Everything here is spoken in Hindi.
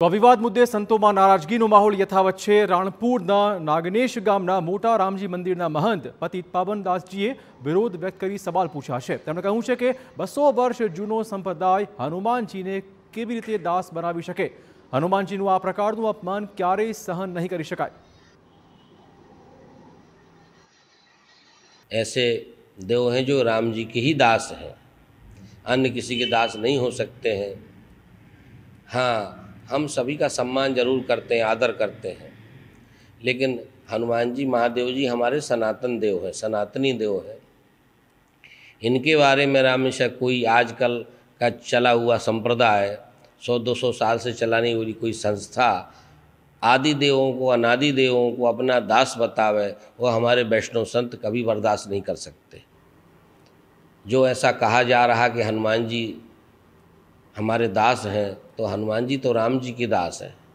तो विवाद मुद्दे सतो में नाराजगी माहौल यथावत है राणपुर ना नागनेश गामना मोटा रामजी मंदिर महंत पति पावनदास जीए विरोध व्यक्त कर सवाल पूछा है कहूं कि बसो वर्ष जूनों संप्रदाय हनुमान जी ने के रीते दास बना सके हनुमान जी आ प्रकार अपमान क्य सहन नहीं कर सकता ऐसे देव हैं जो राम जी के ही दास हैं अन्य किसी के दास नहीं हो सकते हैं हाँ हम सभी का सम्मान जरूर करते हैं आदर करते हैं लेकिन हनुमान जी महादेव जी हमारे सनातन देव हैं सनातनी देव है इनके बारे में रामेश्वर कोई आजकल का चला हुआ संप्रदाय सौ दो सौ साल से चलाने वाली कोई संस्था आदि देवों को अनादि देवों को अपना दास बतावे वो हमारे वैष्णव संत कभी बर्दाश्त नहीं कर सकते जो ऐसा कहा जा रहा कि हनुमान जी हमारे दास हैं तो हनुमान जी तो राम जी के दास हैं